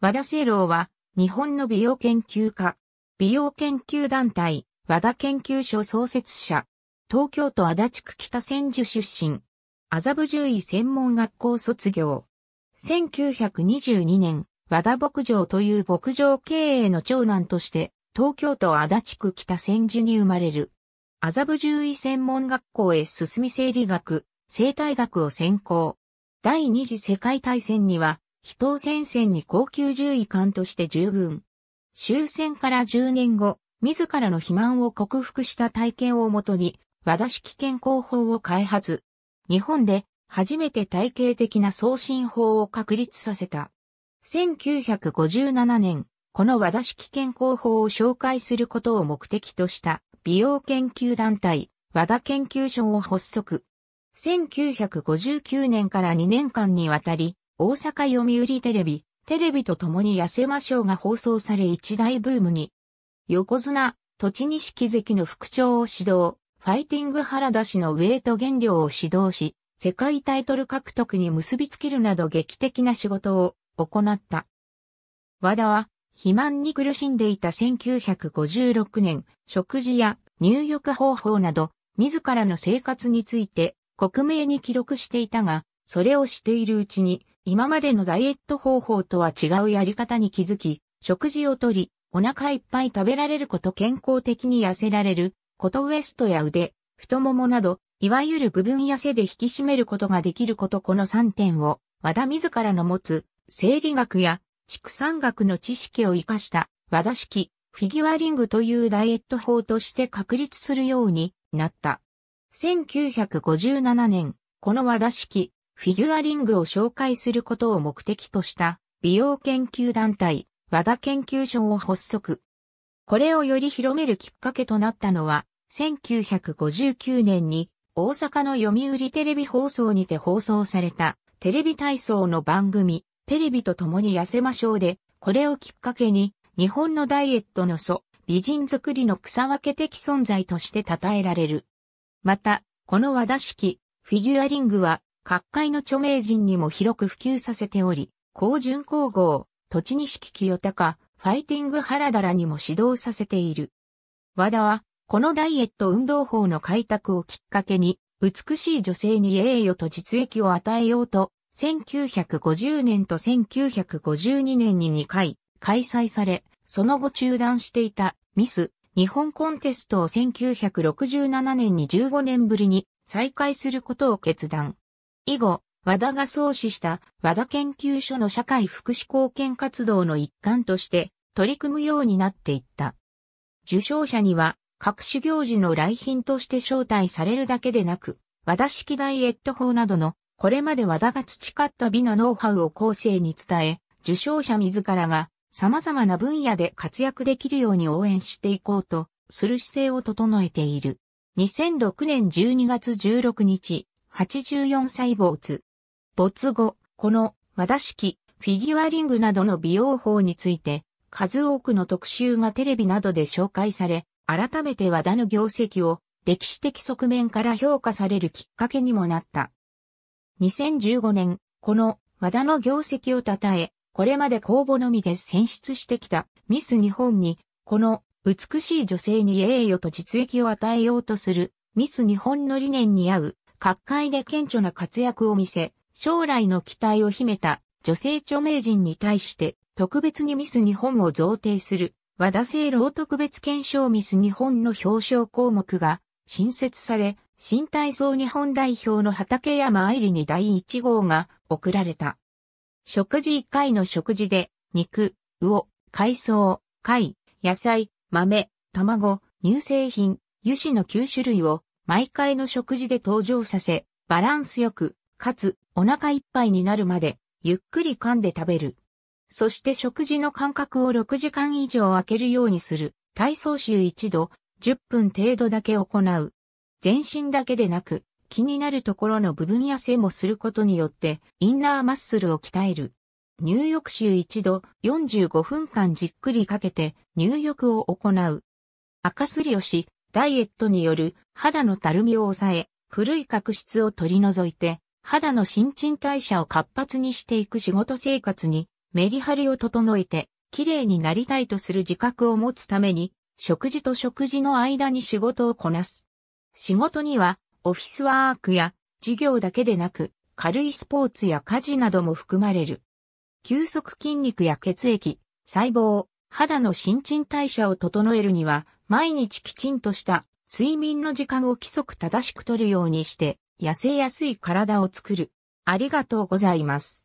和田清郎は、日本の美容研究家、美容研究団体、和田研究所創設者、東京都足立区北千住出身、麻布獣医専門学校卒業。1922年、和田牧場という牧場経営の長男として、東京都足立区北千住に生まれる。麻布獣医専門学校へ進み生理学、生態学を専攻。第二次世界大戦には人東戦線に高級獣医官として従軍。終戦から10年後、自らの肥満を克服した体験をもとに、和田式健康法を開発。日本で初めて体系的な送信法を確立させた。1957年、この和田式健康法を紹介することを目的とした美容研究団体、和田研究所を発足。1959年から2年間にわたり、大阪読売テレビ、テレビと共に痩せましょうが放送され一大ブームに、横綱、栃西木関の副長を指導、ファイティング原田氏のウェイト減量を指導し、世界タイトル獲得に結びつけるなど劇的な仕事を行った。和田は、肥満に苦しんでいた1956年、食事や入浴方法など、自らの生活について、克明に記録していたが、それをしているうちに、今までのダイエット方法とは違うやり方に気づき、食事をとり、お腹いっぱい食べられること健康的に痩せられることウエストや腕、太ももなど、いわゆる部分痩せで引き締めることができることこの3点を、和田自らの持つ生理学や畜産学の知識を活かした和田式フィギュアリングというダイエット法として確立するようになった。1957年、この和田式フィギュアリングを紹介することを目的とした美容研究団体、和田研究所を発足。これをより広めるきっかけとなったのは、1959年に大阪の読売テレビ放送にて放送されたテレビ体操の番組、テレビと共に痩せましょうで、これをきっかけに日本のダイエットの祖、美人作りの草分け的存在として称えられる。また、この和田式、フィギュアリングは各界の著名人にも広く普及させており、高順皇后、栃錦清高、ファイティング原田らにも指導させている。和田は、このダイエット運動法の開拓をきっかけに、美しい女性に栄誉と実益を与えようと、1950年と1952年に2回開催され、その後中断していたミス日本コンテストを1967年に15年ぶりに再開することを決断。以後、和田が創始した和田研究所の社会福祉貢献活動の一環として取り組むようになっていった。受賞者には各種行事の来賓として招待されるだけでなく、和田式ダイエット法などのこれまで和田が培った美のノウハウを後世に伝え、受賞者自らが様々な分野で活躍できるように応援していこうとする姿勢を整えている。2006年12月16日、84歳没。没後、この和田式、フィギュアリングなどの美容法について、数多くの特集がテレビなどで紹介され、改めて和田の業績を歴史的側面から評価されるきっかけにもなった。2015年、この和田の業績を称え、これまで公募のみで選出してきたミス日本に、この美しい女性に栄誉と実益を与えようとするミス日本の理念に合う各界で顕著な活躍を見せ、将来の期待を秘めた女性著名人に対して、特別にミス日本を贈呈する、和田聖老特別検証ミス日本の表彰項目が新設され、新体操日本代表の畠山愛理に第1号が贈られた。食事1回の食事で、肉、魚、海藻、貝、野菜、豆、卵、乳製品、油脂の9種類を毎回の食事で登場させ、バランスよく、かつお腹いっぱいになるまで、ゆっくり噛んで食べる。そして食事の間隔を6時間以上空けるようにする。体操週一度、10分程度だけ行う。全身だけでなく、気になるところの部分痩せもすることによって、インナーマッスルを鍛える。入浴週一度、45分間じっくりかけて、入浴を行う。赤すりをし、ダイエットによる肌のたるみを抑え、古い角質を取り除いて、肌の新陳代謝を活発にしていく仕事生活に、メリハリを整えて、綺麗になりたいとする自覚を持つために、食事と食事の間に仕事をこなす。仕事には、オフィスワークや、授業だけでなく、軽いスポーツや家事なども含まれる。休息筋肉や血液、細胞、肌の新陳代謝を整えるには、毎日きちんとした睡眠の時間を規則正しくとるようにして、痩せやすい体を作る。ありがとうございます。